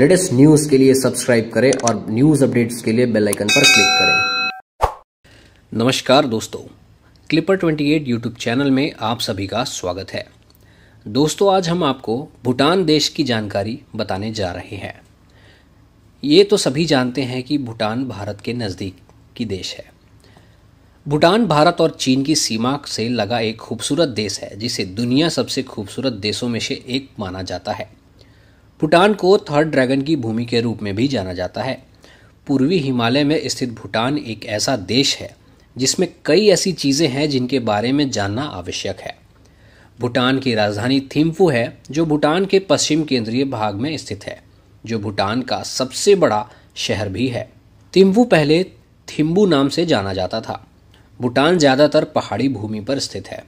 latest news के लिए subscribe करें और न्यूज़ अपडेट्स के लिए बेल आइकन पर क्लिक करें नमस्कार दोस्तों क्लिपर 28 यूट्यूब चैनल में आप सभी का स्वागत है दोस्तों आज हम आपको भूटान देश की जानकारी बताने जा रहे हैं ये तो सभी जानते हैं कि भूटान भारत के नज़दीक की देश है भूटान भारत और चीन की सीमा से लगा एक खूबसूरत देश है जिसे दुनिया सबसे खूबसूरत देशों में से एक माना जाता है भूटान को थर्ड ड्रैगन की भूमि के रूप में भी जाना जाता है पूर्वी हिमालय में स्थित भूटान एक ऐसा देश है जिसमें कई ऐसी चीज़ें हैं जिनके बारे में जानना आवश्यक है भूटान की राजधानी थिम्फू है जो भूटान के पश्चिम केंद्रीय भाग में स्थित है जो भूटान का सबसे बड़ा शहर भी है थिम्फू पहले थिम्बू नाम से जाना जाता था भूटान ज़्यादातर पहाड़ी भूमि पर स्थित है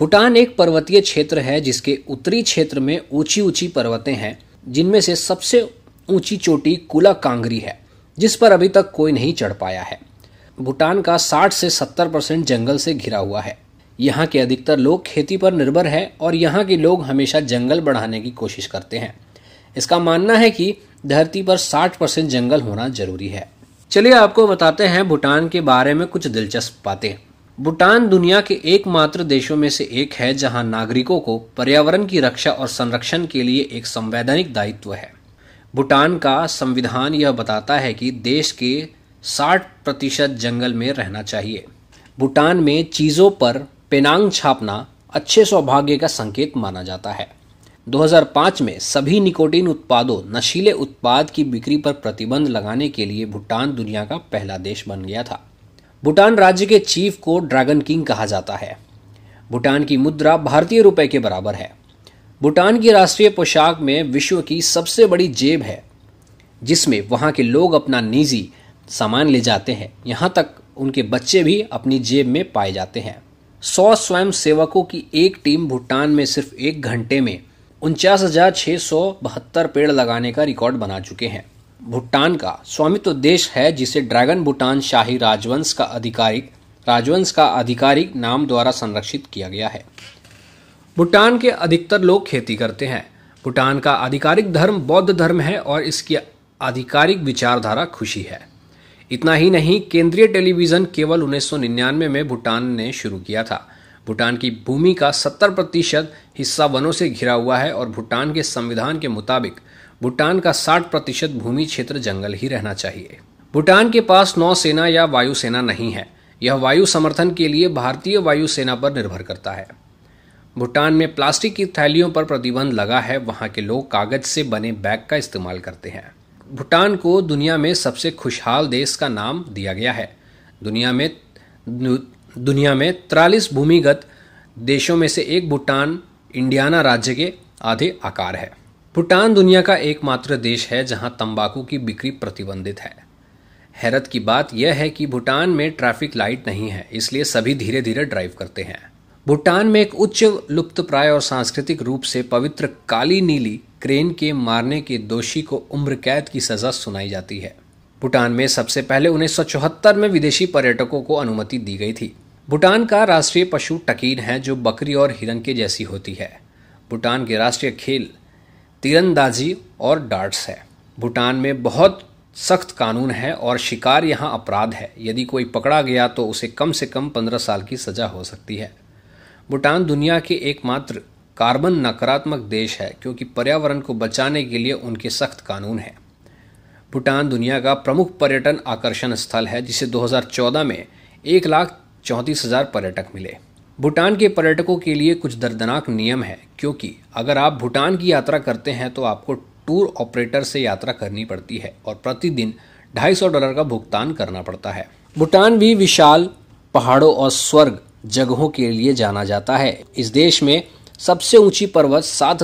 भूटान एक पर्वतीय क्षेत्र है जिसके उत्तरी क्षेत्र में ऊंची ऊंची पर्वतें हैं जिनमें से सबसे ऊंची चोटी कुला कांगरी है जिस पर अभी तक कोई नहीं चढ़ पाया है भूटान का 60 से 70 परसेंट जंगल से घिरा हुआ है यहाँ के अधिकतर लोग खेती पर निर्भर है और यहाँ के लोग हमेशा जंगल बढ़ाने की कोशिश करते हैं इसका मानना है कि धरती पर 60 परसेंट जंगल होना जरूरी है चलिए आपको बताते हैं भूटान के बारे में कुछ दिलचस्प बातें भूटान दुनिया के एकमात्र देशों में से एक है जहां नागरिकों को पर्यावरण की रक्षा और संरक्षण के लिए एक संवैधानिक दायित्व है भूटान का संविधान यह बताता है कि देश के 60 प्रतिशत जंगल में रहना चाहिए भूटान में चीज़ों पर पेनांग छापना अच्छे सौभाग्य का संकेत माना जाता है 2005 में सभी निकोटीन उत्पादों नशीले उत्पाद की बिक्री पर प्रतिबंध लगाने के लिए भूटान दुनिया का पहला देश बन गया था भूटान राज्य के चीफ को ड्रैगन किंग कहा जाता है भूटान की मुद्रा भारतीय रुपए के बराबर है भूटान की राष्ट्रीय पोशाक में विश्व की सबसे बड़ी जेब है जिसमें वहाँ के लोग अपना निजी सामान ले जाते हैं यहाँ तक उनके बच्चे भी अपनी जेब में पाए जाते हैं सौ स्वयं सेवकों की एक टीम भूटान में सिर्फ एक घंटे में उनचास हजार सौ बहत्तर पेड़ लगाने का रिकॉर्ड बना चुके हैं भूटान का स्वामित्व देश है जिसे ड्रैगन भूटान शाही राजवंश का आधिकारिक राजवंश का आधिकारिक नाम द्वारा संरक्षित किया गया है भूटान के अधिकतर लोग खेती करते हैं भूटान का आधिकारिक धर्म बौद्ध धर्म है और इसकी आधिकारिक विचारधारा खुशी है इतना ही नहीं केंद्रीय टेलीविज़न केवल 1999 में भूटान ने शुरू किया था भूटान की भूमि का 70 प्रतिशत हिस्सा वनों से घिरा हुआ है और भूटान के संविधान के मुताबिक भूटान का 60 प्रतिशत भूमि क्षेत्र जंगल ही रहना चाहिए भूटान के पास नौसेना या वायुसेना नहीं है यह वायु समर्थन के लिए भारतीय वायुसेना पर निर्भर करता है भूटान में प्लास्टिक की थैलियों पर प्रतिबंध लगा है वहाँ के लोग कागज से बने बैग का इस्तेमाल करते हैं भूटान को दुनिया में सबसे खुशहाल देश का नाम दिया गया है दुनिया में दुनिया में तिरालीस भूमिगत देशों में से एक भूटान इंडियाना राज्य के आधे आकार है भूटान दुनिया का एकमात्र देश है जहां तंबाकू की बिक्री प्रतिबंधित है हैरत की बात यह है कि भूटान में ट्रैफिक लाइट नहीं है इसलिए सभी धीरे धीरे ड्राइव करते हैं भूटान में एक उच्च लुप्त प्राय और सांस्कृतिक रूप से पवित्र काली नीली क्रेन के मारने के दोषी को उम्र कैद की सजा सुनाई जाती है भूटान में सबसे पहले उन्नीस में विदेशी पर्यटकों को अनुमति दी गई थी भूटान का राष्ट्रीय पशु टकीन है जो बकरी और हिरन के जैसी होती है भूटान के राष्ट्रीय खेल तीरंदाजी और डार्ट्स है भूटान में बहुत सख्त कानून है और शिकार यहाँ अपराध है यदि कोई पकड़ा गया तो उसे कम से कम पंद्रह साल की सजा हो सकती है भूटान दुनिया के एकमात्र कार्बन नकारात्मक देश है क्योंकि पर्यावरण को बचाने के लिए उनके सख्त कानून हैं भूटान दुनिया का प्रमुख पर्यटन आकर्षण स्थल है जिसे 2014 में एक लाख चौंतीस हज़ार पर्यटक मिले भूटान के पर्यटकों के लिए कुछ दर्दनाक नियम है क्योंकि अगर आप भूटान की यात्रा करते हैं तो आपको टूर ऑपरेटर से यात्रा करनी पड़ती है और प्रतिदिन 250 डॉलर का भुगतान करना पड़ता है भूटान भी विशाल पहाड़ों और स्वर्ग जगहों के लिए जाना जाता है इस देश में सबसे ऊंची पर्वत सात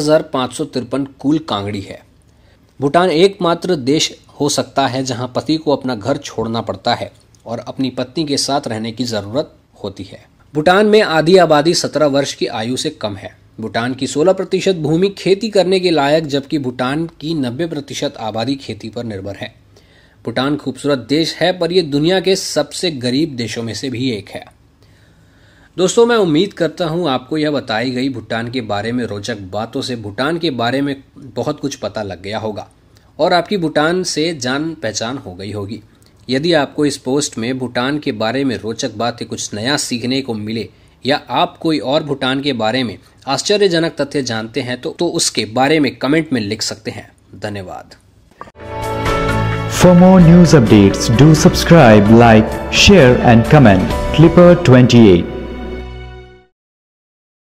कुल कांगड़ी है भूटान एकमात्र देश हो सकता है जहां पति को अपना घर छोड़ना पड़ता है और अपनी पत्नी के साथ रहने की ज़रूरत होती है भूटान में आधी आबादी 17 वर्ष की आयु से कम है भूटान की 16 प्रतिशत भूमि खेती करने के लायक जबकि भूटान की 90 प्रतिशत आबादी खेती पर निर्भर है भूटान खूबसूरत देश है पर यह दुनिया के सबसे गरीब देशों में से भी एक है दोस्तों मैं उम्मीद करता हूं आपको यह बताई गई भूटान के बारे में रोचक बातों से भूटान के बारे में बहुत कुछ पता लग गया होगा और आपकी भूटान से जान पहचान हो गई होगी यदि आपको इस पोस्ट में भूटान के बारे में रोचक बातें कुछ नया सीखने को मिले या आप कोई और भूटान के बारे में आश्चर्यजनक तथ्य जानते हैं तो, तो उसके बारे में कमेंट में लिख सकते हैं धन्यवाद for more news updates do subscribe like share and comment क्लिपर 28